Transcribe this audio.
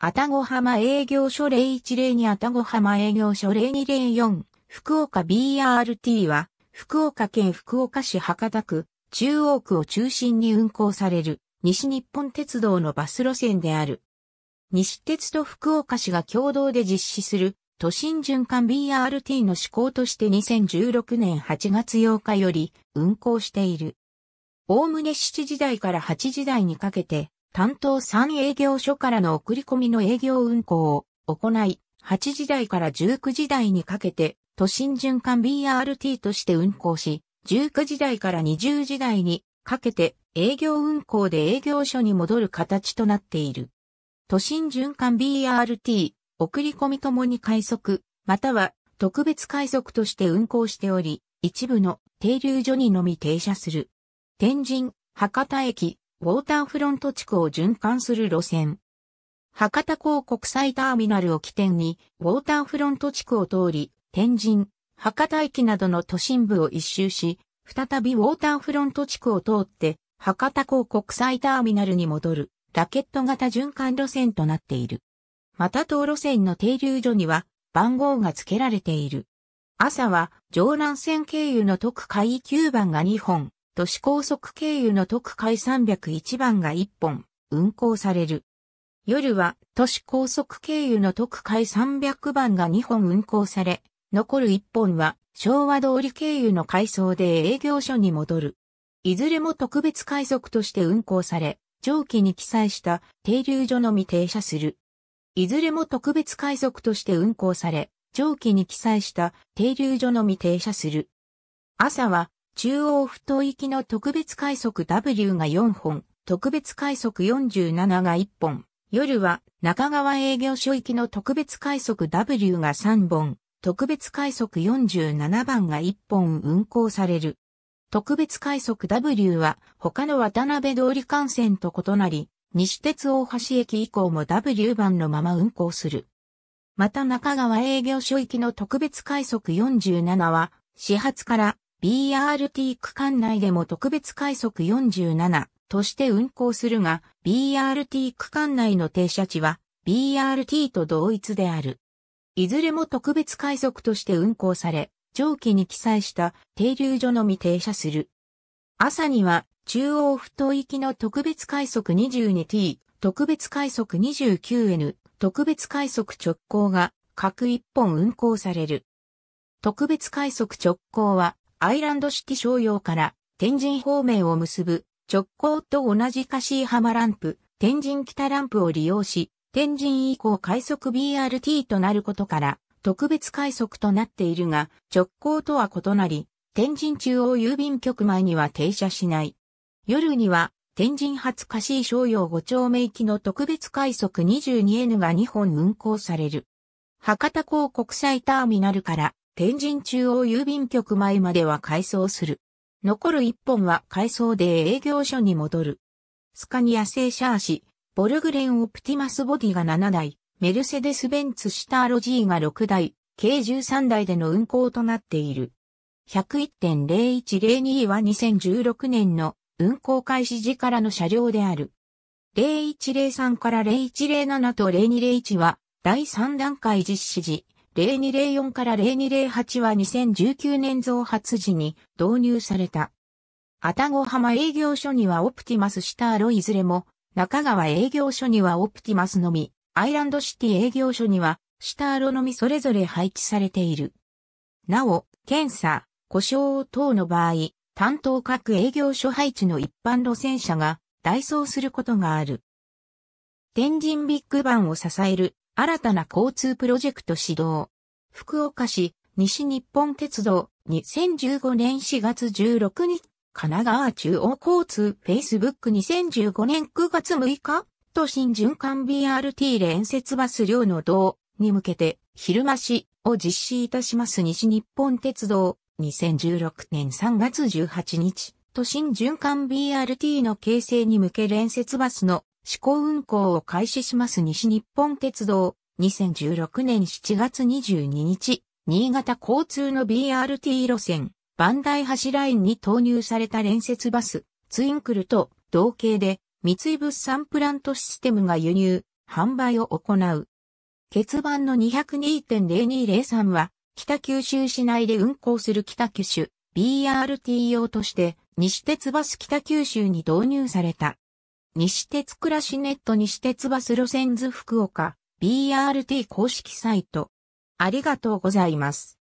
愛宕浜営業所010に愛宕浜営業所0204、福岡 BRT は、福岡県福岡市博多区、中央区を中心に運行される、西日本鉄道のバス路線である。西鉄と福岡市が共同で実施する、都心循環 BRT の施行として2016年8月8日より運行している。おおむね7時台から8時台にかけて、担当3営業所からの送り込みの営業運行を行い、8時台から19時台にかけて、都心循環 BRT として運行し、19時台から20時台にかけて営業運行で営業所に戻る形となっている。都心循環 BRT、送り込みともに快速、または特別快速として運行しており、一部の停留所にのみ停車する。天神、博多駅、ウォーターフロント地区を循環する路線。博多港国際ターミナルを起点に、ウォーターフロント地区を通り、天神、博多駅などの都心部を一周し、再びウォーターフロント地区を通って、博多港国際ターミナルに戻る、ラケット型循環路線となっている。また当路線の停留所には、番号が付けられている。朝は、上南線経由の特海9番が2本、都市高速経由の特快301番が1本、運行される。夜は都市高速経由の特快300番が2本運行され、残る1本は昭和通り経由の改装で営業所に戻る。いずれも特別快速として運行され、上記に記載した停留所のみ停車する。いずれも特別快速として運行され、上記に記載した停留所のみ停車する。朝は中央不行域の特別快速 W が4本、特別快速47が1本、夜は中川営業所行きの特別快速 W が3本、特別快速47番が1本運行される。特別快速 W は他の渡辺通り幹線と異なり、西鉄大橋駅以降も W 番のまま運行する。また中川営業所行きの特別快速47は、始発から BRT 区間内でも特別快速47として運行するが、BRT 区間内の停車地は BRT と同一である。いずれも特別快速として運行され、上記に記載した停留所のみ停車する。朝には中央不等きの特別快速 22T、特別快速 29N、特別快速直行が各1本運行される。特別快速直行はアイランド式商用から天神方面を結ぶ直行と同じー浜ランプ、天神北ランプを利用し、天神以降快速 BRT となることから、特別快速となっているが、直行とは異なり、天神中央郵便局前には停車しない。夜には、天神初シー商用5丁目行きの特別快速 22N が2本運行される。博多港国際ターミナルから天神中央郵便局前までは改装する。残る一本は改装で営業所に戻る。スカニア製シャーシ、ボルグレンオプティマスボディが7台、メルセデス・ベンツ・シターロジーが6台、計13台での運行となっている。101.0102は2016年の運行開始時からの車両である。0103から0107と0201は第3段階実施時、0204から0208は2019年増発時に導入された。愛宕浜営業所にはオプティマスシターロいずれも、中川営業所にはオプティマスのみ、アイランドシティ営業所にはシターロのみそれぞれ配置されている。なお、検査、故障等の場合、担当各営業所配置の一般路線車が代走することがある。天神ビッグバンを支える新たな交通プロジェクト始動。福岡市、西日本鉄道、2015年4月16日、神奈川中央交通 Facebook2015 年9月6日、都心循環 BRT 連接バス両の道に向けて、昼間市を実施いたします西日本鉄道、2016年3月18日、都心循環 BRT の形成に向け連接バスの試行運行を開始します西日本鉄道、2016年7月22日、新潟交通の BRT 路線、万代橋ラインに投入された連接バス、ツインクルと同型で、三井物産プラントシステムが輸入、販売を行う。結番の202.0203は、北九州市内で運行する北九州 BRT 用として、西鉄バス北九州に導入された。西鉄暮らしネット西鉄バス路線図福岡 BRT 公式サイト。ありがとうございます。